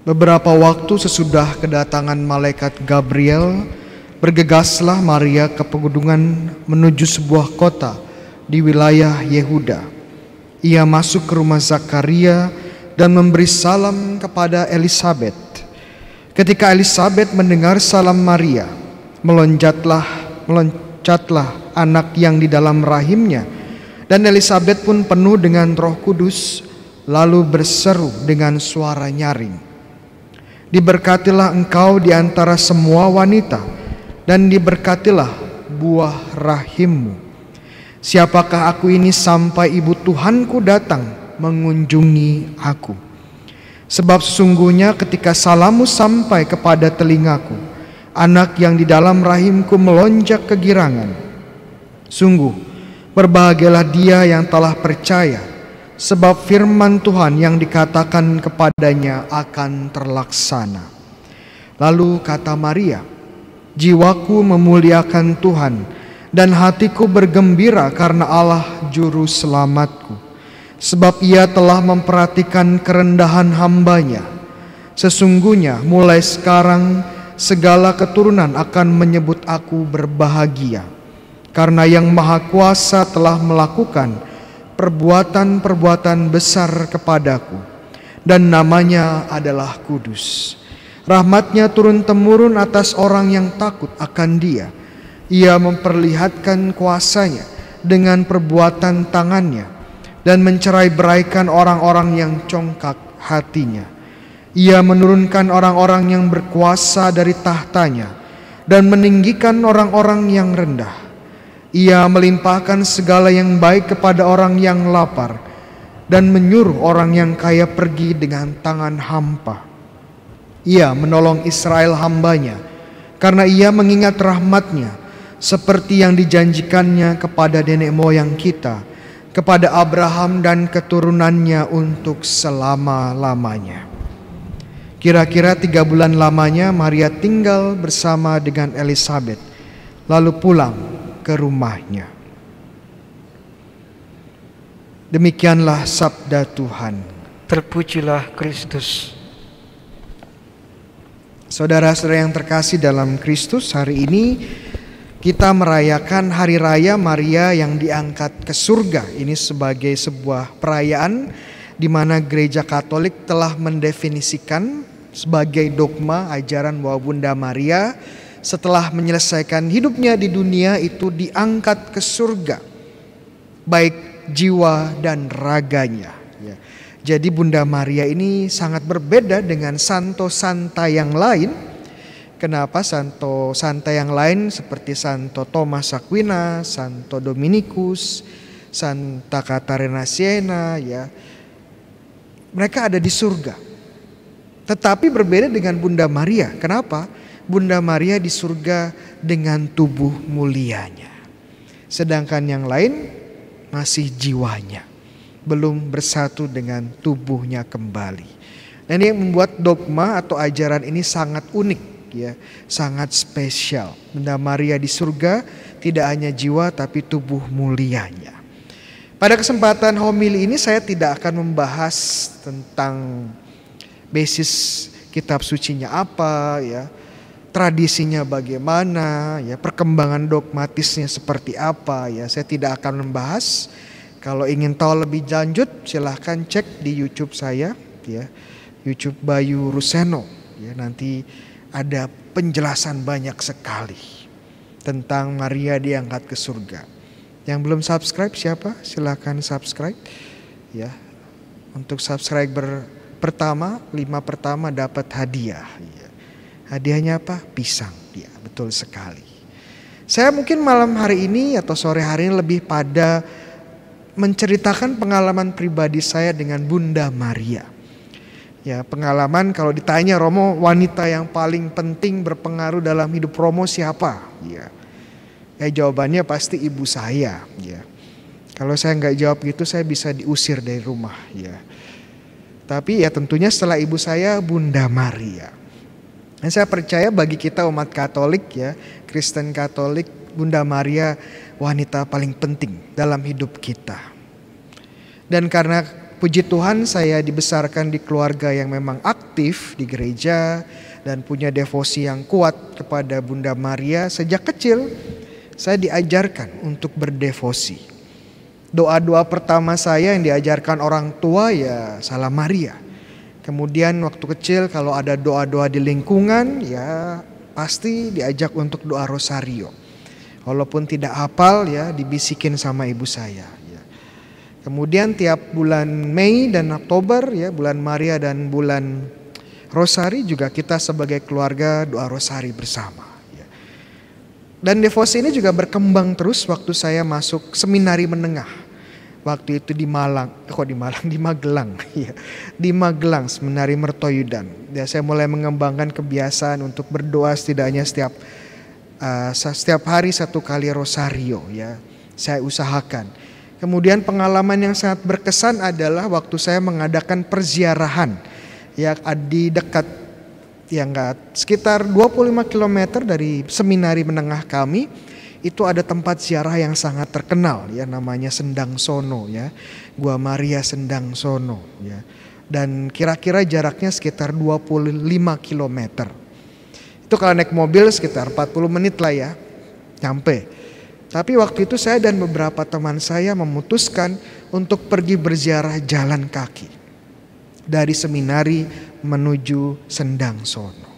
Beberapa waktu sesudah kedatangan malaikat Gabriel, bergegaslah Maria ke pegunungan menuju sebuah kota di wilayah Yehuda. Ia masuk ke rumah Zakaria dan memberi salam kepada Elizabeth. Ketika Elizabeth mendengar salam Maria, melonjatlah meloncatlah anak yang di dalam rahimnya dan Elizabeth pun penuh dengan Roh Kudus lalu berseru dengan suara nyaring. Diberkatilah engkau di antara semua wanita, dan diberkatilah buah rahimmu. Siapakah aku ini sampai ibu Tuhanku datang mengunjungi aku? Sebab sesungguhnya ketika salamu sampai kepada telingaku, anak yang di dalam rahimku melonjak kegirangan. Sungguh, berbahagialah dia yang telah percaya sebab firman Tuhan yang dikatakan kepadanya akan terlaksana. Lalu kata Maria, "Jiwaku memuliakan Tuhan, dan hatiku bergembira karena Allah Juru Selamatku, sebab Ia telah memperhatikan kerendahan hambanya. Sesungguhnya, mulai sekarang segala keturunan akan menyebut Aku berbahagia, karena Yang Maha Kuasa telah melakukan." perbuatan-perbuatan besar kepadaku, dan namanya adalah Kudus. Rahmatnya turun-temurun atas orang yang takut akan Dia. Ia memperlihatkan kuasanya dengan perbuatan tangannya dan mencerai beraikan orang-orang yang congkak hatinya. Ia menurunkan orang-orang yang berkuasa dari tahtanya dan meninggikan orang-orang yang rendah ia melimpahkan segala yang baik kepada orang yang lapar dan menyuruh orang yang kaya pergi dengan tangan hampa. Ia menolong Israel hambanya karena ia mengingat rahmatnya seperti yang dijanjikannya kepada nenek moyang kita, kepada Abraham dan keturunannya untuk selama-lamanya. Kira-kira tiga bulan lamanya Maria tinggal bersama dengan Elizabeth, lalu pulang ke rumahnya. Demikianlah sabda Tuhan. Terpujilah Kristus. Saudara-saudara yang terkasih dalam Kristus, hari ini kita merayakan hari raya Maria yang diangkat ke surga. Ini sebagai sebuah perayaan di mana gereja Katolik telah mendefinisikan sebagai dogma ajaran Wabunda Maria setelah menyelesaikan hidupnya di dunia itu diangkat ke surga baik jiwa dan raganya ya. Jadi Bunda Maria ini sangat berbeda dengan santo santa yang lain. Kenapa santo santa yang lain seperti Santo Thomas Aquina, Santo Dominikus, Santa Catarina Siena ya. Mereka ada di surga. Tetapi berbeda dengan Bunda Maria. Kenapa? Bunda Maria di surga dengan tubuh mulianya. Sedangkan yang lain masih jiwanya. Belum bersatu dengan tubuhnya kembali. Dan yang membuat dogma atau ajaran ini sangat unik ya, sangat spesial. Bunda Maria di surga tidak hanya jiwa tapi tubuh mulianya. Pada kesempatan homili ini saya tidak akan membahas tentang basis kitab sucinya apa ya, tradisinya bagaimana, ya perkembangan dogmatisnya seperti apa, ya saya tidak akan membahas. Kalau ingin tahu lebih lanjut, silahkan cek di YouTube saya, ya YouTube Bayu Ruseno. Ya nanti ada penjelasan banyak sekali tentang Maria diangkat ke surga. Yang belum subscribe siapa? Silahkan subscribe. Ya, untuk subscriber pertama, lima pertama dapat hadiah. Ya. Hadiahnya apa? Pisang. Ya, betul sekali. Saya mungkin malam hari ini atau sore hari ini lebih pada menceritakan pengalaman pribadi saya dengan Bunda Maria. Ya, pengalaman kalau ditanya Romo wanita yang paling penting berpengaruh dalam hidup Romo siapa? Ya. Ya jawabannya pasti ibu saya, ya. Kalau saya nggak jawab gitu saya bisa diusir dari rumah, ya. Tapi ya tentunya setelah ibu saya Bunda Maria. Dan saya percaya bagi kita umat Katolik ya, Kristen Katolik, Bunda Maria wanita paling penting dalam hidup kita. Dan karena puji Tuhan saya dibesarkan di keluarga yang memang aktif di gereja dan punya devosi yang kuat kepada Bunda Maria sejak kecil saya diajarkan untuk berdevosi. Doa-doa pertama saya yang diajarkan orang tua ya salam Maria. Kemudian waktu kecil kalau ada doa-doa di lingkungan ya pasti diajak untuk doa rosario. Walaupun tidak hafal ya dibisikin sama ibu saya. Ya. Kemudian tiap bulan Mei dan Oktober ya bulan Maria dan bulan Rosari juga kita sebagai keluarga doa rosari bersama. Ya. Dan devosi ini juga berkembang terus waktu saya masuk seminari menengah waktu itu di Malang, eh, kok di Malang, di Magelang, ya, di Magelang menari Mertoyudan. Ya, saya mulai mengembangkan kebiasaan untuk berdoa setidaknya setiap uh, setiap hari satu kali rosario ya, saya usahakan. Kemudian pengalaman yang sangat berkesan adalah waktu saya mengadakan perziarahan ya di dekat yang enggak sekitar 25 km dari seminari menengah kami itu ada tempat ziarah yang sangat terkenal ya namanya Sendang Sono ya. Gua Maria Sendang Sono ya. Dan kira-kira jaraknya sekitar 25 km. Itu kalau naik mobil sekitar 40 menit lah ya. Nyampe. Tapi waktu itu saya dan beberapa teman saya memutuskan untuk pergi berziarah jalan kaki. Dari seminari menuju Sendang Sono.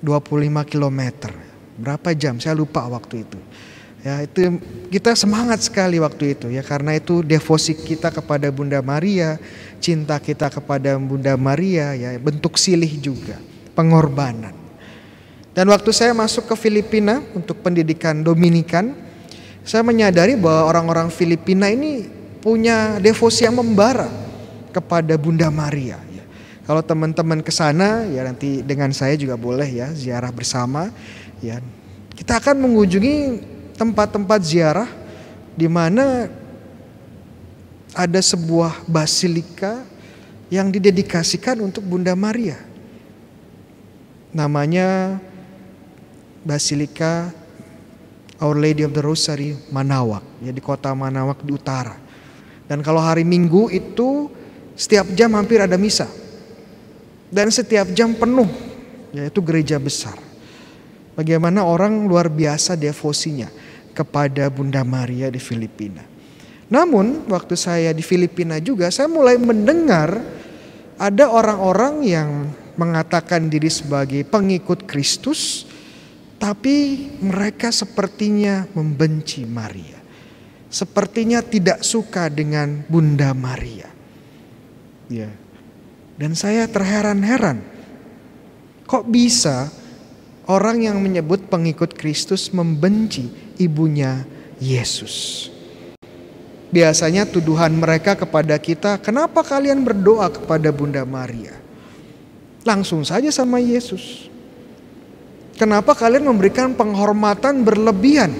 25 kilometer berapa jam saya lupa waktu itu ya itu kita semangat sekali waktu itu ya karena itu devosi kita kepada Bunda Maria cinta kita kepada Bunda Maria ya bentuk silih juga pengorbanan dan waktu saya masuk ke Filipina untuk pendidikan Dominikan saya menyadari bahwa orang-orang Filipina ini punya devosi yang membara kepada Bunda Maria ya. kalau teman-teman ke sana ya nanti dengan saya juga boleh ya ziarah bersama Ya. Kita akan mengunjungi tempat-tempat ziarah di mana ada sebuah basilika yang didedikasikan untuk Bunda Maria. Namanya Basilika Our Lady of the Rosary Manawak, ya di kota Manawak di utara. Dan kalau hari Minggu itu setiap jam hampir ada misa. Dan setiap jam penuh, yaitu gereja besar. Bagaimana orang luar biasa devosinya kepada Bunda Maria di Filipina. Namun waktu saya di Filipina juga saya mulai mendengar ada orang-orang yang mengatakan diri sebagai pengikut Kristus tapi mereka sepertinya membenci Maria. Sepertinya tidak suka dengan Bunda Maria. Ya. Dan saya terheran-heran. Kok bisa orang yang menyebut pengikut Kristus membenci ibunya Yesus. Biasanya tuduhan mereka kepada kita, "Kenapa kalian berdoa kepada Bunda Maria?" Langsung saja sama Yesus. Kenapa kalian memberikan penghormatan berlebihan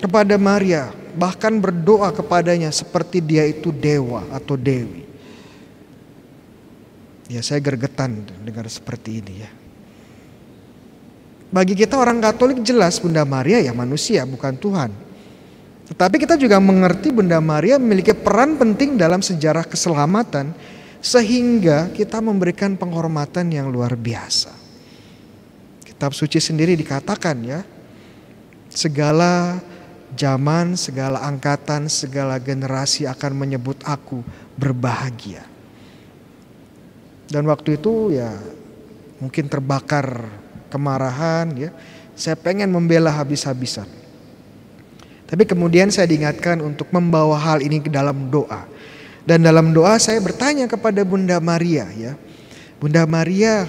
kepada Maria, bahkan berdoa kepadanya seperti dia itu dewa atau dewi? Ya, saya gergetan dengar seperti ini, ya. Bagi kita orang Katolik jelas Bunda Maria ya manusia bukan Tuhan. Tetapi kita juga mengerti Bunda Maria memiliki peran penting dalam sejarah keselamatan sehingga kita memberikan penghormatan yang luar biasa. Kitab suci sendiri dikatakan ya, segala zaman, segala angkatan, segala generasi akan menyebut aku berbahagia. Dan waktu itu ya mungkin terbakar kemarahan ya. Saya pengen membela habis-habisan. Tapi kemudian saya diingatkan untuk membawa hal ini ke dalam doa. Dan dalam doa saya bertanya kepada Bunda Maria ya. Bunda Maria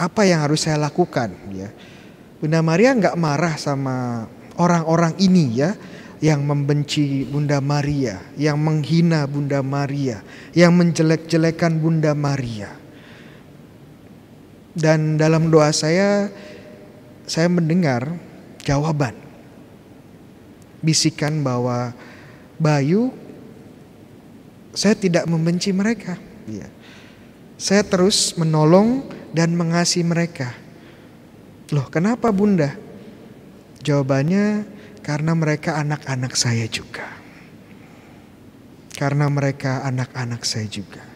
apa yang harus saya lakukan ya. Bunda Maria nggak marah sama orang-orang ini ya yang membenci Bunda Maria, yang menghina Bunda Maria, yang menjelek-jelekan Bunda Maria. Dan dalam doa saya, saya mendengar jawaban. Bisikan bahwa Bayu, saya tidak membenci mereka. Iya. Saya terus menolong dan mengasihi mereka. Loh, kenapa Bunda? Jawabannya karena mereka anak-anak saya juga. Karena mereka anak-anak saya juga.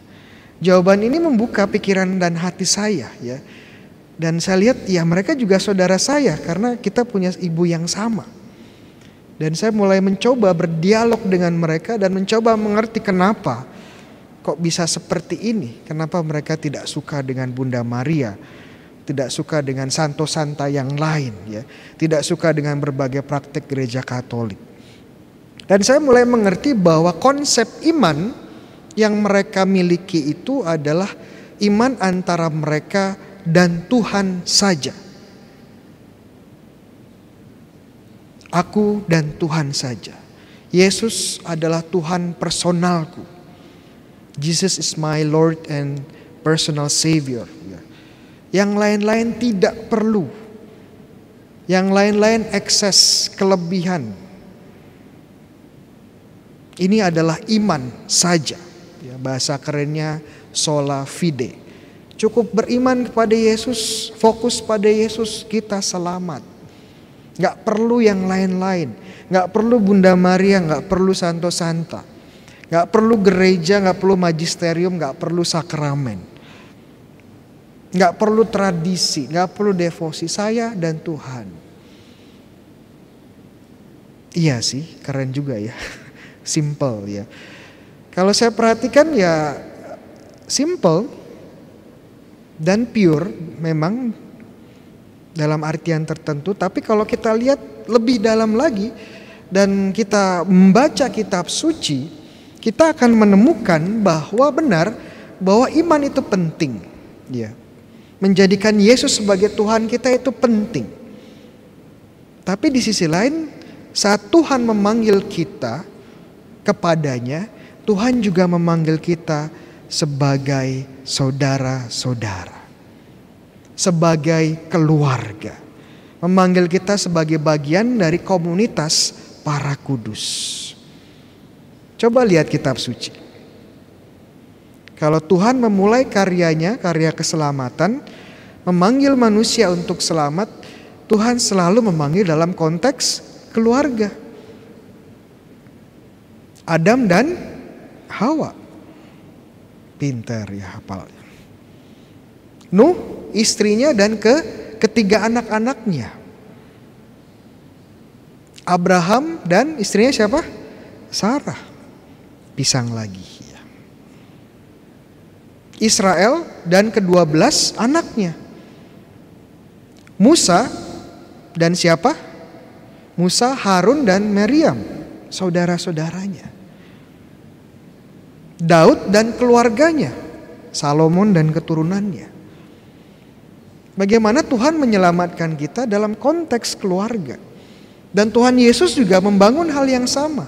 Jawaban ini membuka pikiran dan hati saya ya. Dan saya lihat ya mereka juga saudara saya karena kita punya ibu yang sama. Dan saya mulai mencoba berdialog dengan mereka dan mencoba mengerti kenapa kok bisa seperti ini. Kenapa mereka tidak suka dengan Bunda Maria, tidak suka dengan santo santa yang lain ya, tidak suka dengan berbagai praktek gereja Katolik. Dan saya mulai mengerti bahwa konsep iman yang mereka miliki itu adalah iman antara mereka dan Tuhan saja. Aku dan Tuhan saja. Yesus adalah Tuhan personalku. Jesus is my Lord and personal Savior. Yang lain-lain tidak perlu. Yang lain-lain ekses, kelebihan. Ini adalah iman saja. Bahasa kerennya sola fide. Cukup beriman kepada Yesus, fokus pada Yesus, kita selamat. Gak perlu yang lain-lain. Gak perlu Bunda Maria, gak perlu Santo Santa. Gak perlu gereja, gak perlu magisterium, gak perlu sakramen. Gak perlu tradisi, gak perlu devosi. Saya dan Tuhan. Iya sih, keren juga ya. Simple ya. Kalau saya perhatikan ya simple dan pure memang dalam artian tertentu, tapi kalau kita lihat lebih dalam lagi dan kita membaca kitab suci, kita akan menemukan bahwa benar bahwa iman itu penting, ya. Menjadikan Yesus sebagai Tuhan kita itu penting. Tapi di sisi lain, saat Tuhan memanggil kita kepadanya, Tuhan juga memanggil kita sebagai saudara-saudara, sebagai keluarga, memanggil kita sebagai bagian dari komunitas para kudus. Coba lihat kitab suci. Kalau Tuhan memulai karyanya, karya keselamatan, memanggil manusia untuk selamat, Tuhan selalu memanggil dalam konteks keluarga. Adam dan Hawa. Pinter ya hafalnya. Nuh, istrinya dan ke ketiga anak-anaknya. Abraham dan istrinya siapa? Sarah. Pisang lagi. Israel dan kedua belas anaknya. Musa dan siapa? Musa, Harun, dan Meriam. Saudara-saudaranya. Daud dan keluarganya, Salomon dan keturunannya. Bagaimana Tuhan menyelamatkan kita dalam konteks keluarga. Dan Tuhan Yesus juga membangun hal yang sama.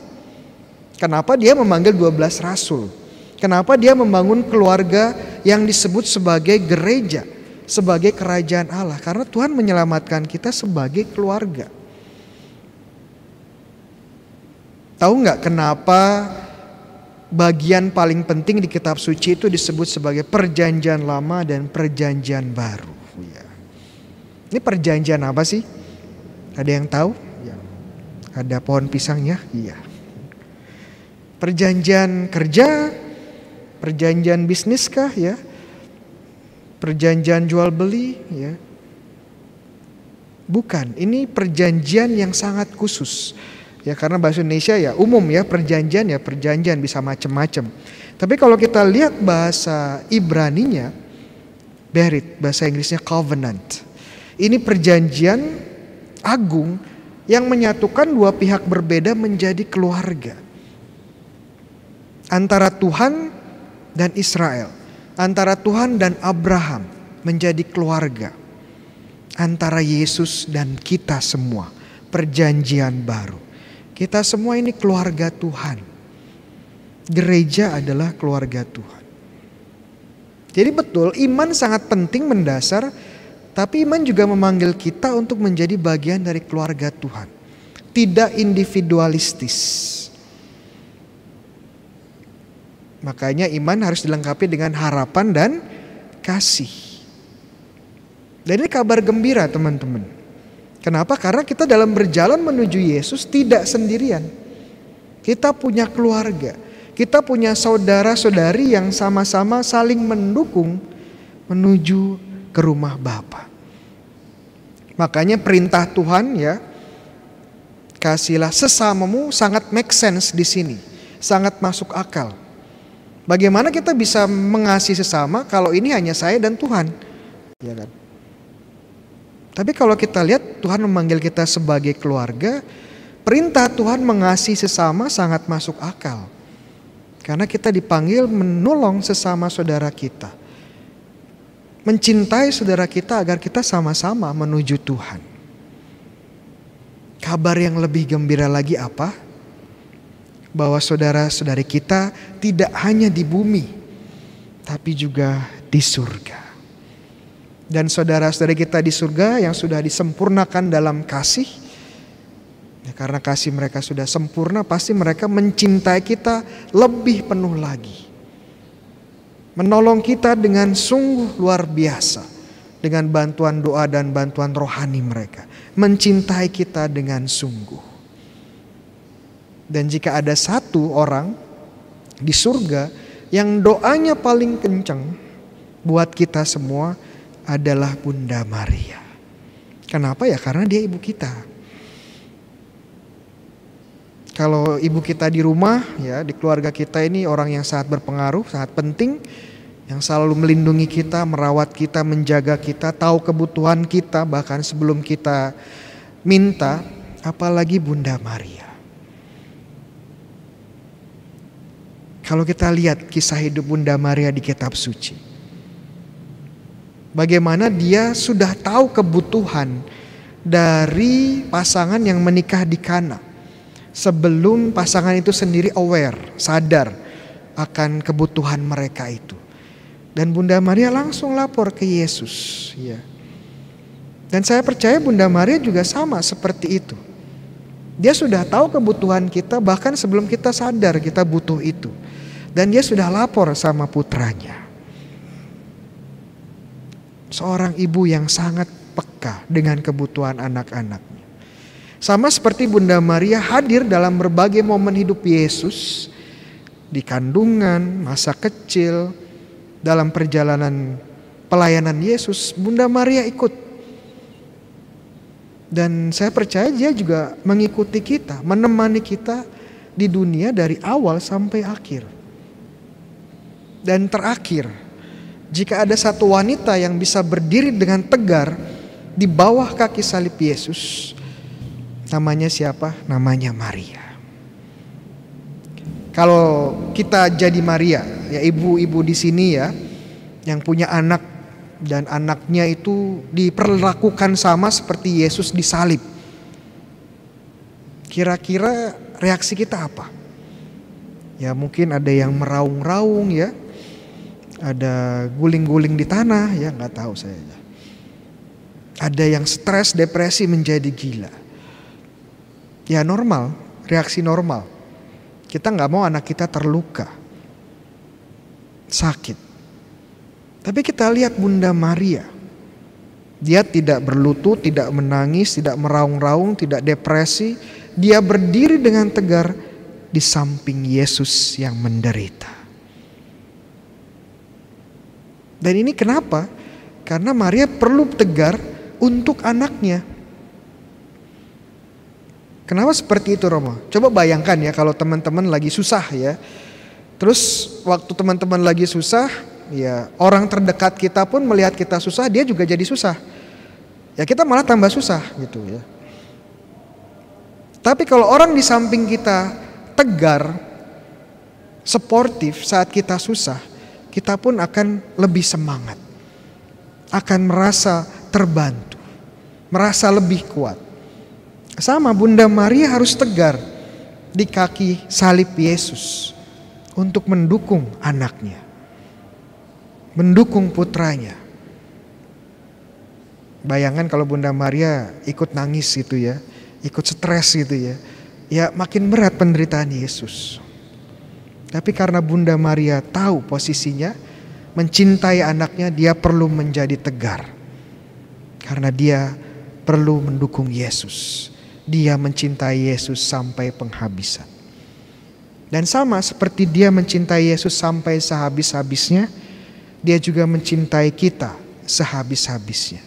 Kenapa dia memanggil 12 rasul? Kenapa dia membangun keluarga yang disebut sebagai gereja, sebagai kerajaan Allah? Karena Tuhan menyelamatkan kita sebagai keluarga. Tahu nggak kenapa bagian paling penting di kitab suci itu disebut sebagai perjanjian lama dan perjanjian baru. Iya. Ini perjanjian apa sih? Ada yang tahu? Iya. Ada pohon pisangnya? Iya. Perjanjian kerja, perjanjian bisnis kah ya? Perjanjian jual beli ya? Bukan, ini perjanjian yang sangat khusus Ya karena bahasa Indonesia ya umum ya perjanjian ya perjanjian bisa macam-macam. Tapi kalau kita lihat bahasa Ibrani-nya, berit, bahasa Inggrisnya covenant. Ini perjanjian agung yang menyatukan dua pihak berbeda menjadi keluarga. Antara Tuhan dan Israel, antara Tuhan dan Abraham menjadi keluarga antara Yesus dan kita semua, perjanjian baru. Kita semua ini keluarga Tuhan. Gereja adalah keluarga Tuhan. Jadi betul iman sangat penting mendasar tapi iman juga memanggil kita untuk menjadi bagian dari keluarga Tuhan. Tidak individualistis. Makanya iman harus dilengkapi dengan harapan dan kasih. Dan ini kabar gembira teman-teman. Kenapa? Karena kita dalam berjalan menuju Yesus tidak sendirian. Kita punya keluarga, kita punya saudara-saudari yang sama-sama saling mendukung menuju ke rumah Bapa. Makanya perintah Tuhan ya, kasihlah sesamamu sangat make sense di sini, sangat masuk akal. Bagaimana kita bisa mengasihi sesama kalau ini hanya saya dan Tuhan? Ya kan? Tapi kalau kita lihat Tuhan memanggil kita sebagai keluarga, perintah Tuhan mengasihi sesama sangat masuk akal. Karena kita dipanggil menolong sesama saudara kita. Mencintai saudara kita agar kita sama-sama menuju Tuhan. Kabar yang lebih gembira lagi apa? Bahwa saudara-saudari kita tidak hanya di bumi, tapi juga di surga dan saudara saudara kita di surga yang sudah disempurnakan dalam kasih. Ya, karena kasih mereka sudah sempurna, pasti mereka mencintai kita lebih penuh lagi. Menolong kita dengan sungguh luar biasa dengan bantuan doa dan bantuan rohani mereka. Mencintai kita dengan sungguh. Dan jika ada satu orang di surga yang doanya paling kencang buat kita semua, adalah Bunda Maria. Kenapa ya? Karena dia ibu kita. Kalau ibu kita di rumah, ya di keluarga kita ini orang yang sangat berpengaruh, sangat penting, yang selalu melindungi kita, merawat kita, menjaga kita, tahu kebutuhan kita, bahkan sebelum kita minta, apalagi Bunda Maria. Kalau kita lihat kisah hidup Bunda Maria di kitab suci, Bagaimana dia sudah tahu kebutuhan dari pasangan yang menikah di Kana. Sebelum pasangan itu sendiri aware, sadar akan kebutuhan mereka itu. Dan Bunda Maria langsung lapor ke Yesus, ya. Dan saya percaya Bunda Maria juga sama seperti itu. Dia sudah tahu kebutuhan kita bahkan sebelum kita sadar kita butuh itu. Dan dia sudah lapor sama putranya. Seorang ibu yang sangat peka dengan kebutuhan anak-anaknya. Sama seperti Bunda Maria hadir dalam berbagai momen hidup Yesus di kandungan, masa kecil, dalam perjalanan pelayanan Yesus, Bunda Maria ikut. Dan saya percaya dia juga mengikuti kita, menemani kita di dunia dari awal sampai akhir. Dan terakhir, jika ada satu wanita yang bisa berdiri dengan tegar di bawah kaki salib Yesus, namanya siapa? Namanya Maria. Kalau kita jadi Maria, ya ibu-ibu di sini ya, yang punya anak dan anaknya itu diperlakukan sama seperti Yesus disalib. Kira-kira reaksi kita apa? Ya mungkin ada yang meraung-raung ya, ada guling-guling di tanah ya nggak tahu saya ya. ada yang stres depresi menjadi gila ya normal reaksi normal kita nggak mau anak kita terluka sakit tapi kita lihat Bunda Maria dia tidak berlutut, tidak menangis, tidak meraung-raung, tidak depresi. Dia berdiri dengan tegar di samping Yesus yang menderita. Dan ini kenapa? Karena Maria perlu tegar untuk anaknya. Kenapa seperti itu Romo? Coba bayangkan ya kalau teman-teman lagi susah ya. Terus waktu teman-teman lagi susah, ya orang terdekat kita pun melihat kita susah, dia juga jadi susah. Ya kita malah tambah susah gitu ya. Tapi kalau orang di samping kita tegar, sportif saat kita susah, kita pun akan lebih semangat, akan merasa terbantu, merasa lebih kuat. Sama Bunda Maria harus tegar di kaki salib Yesus untuk mendukung anaknya, mendukung putranya. Bayangan kalau Bunda Maria ikut nangis gitu ya, ikut stres gitu ya, ya makin berat penderitaan Yesus. Tapi karena Bunda Maria tahu posisinya, mencintai anaknya, dia perlu menjadi tegar. Karena dia perlu mendukung Yesus. Dia mencintai Yesus sampai penghabisan. Dan sama seperti dia mencintai Yesus sampai sehabis-habisnya, dia juga mencintai kita sehabis-habisnya.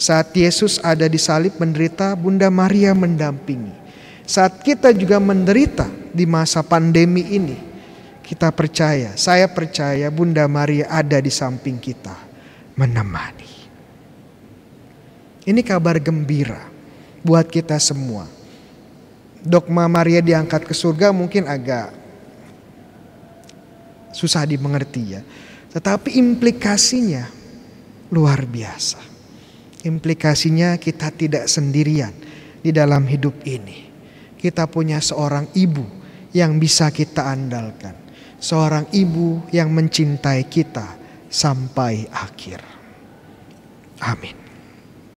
Saat Yesus ada di salib menderita, Bunda Maria mendampingi. Saat kita juga menderita di masa pandemi ini, kita percaya, saya percaya Bunda Maria ada di samping kita menemani. Ini kabar gembira buat kita semua. Dogma Maria diangkat ke surga mungkin agak susah dimengerti ya. Tetapi implikasinya luar biasa. Implikasinya kita tidak sendirian di dalam hidup ini. Kita punya seorang ibu yang bisa kita andalkan seorang ibu yang mencintai kita sampai akhir. Amin.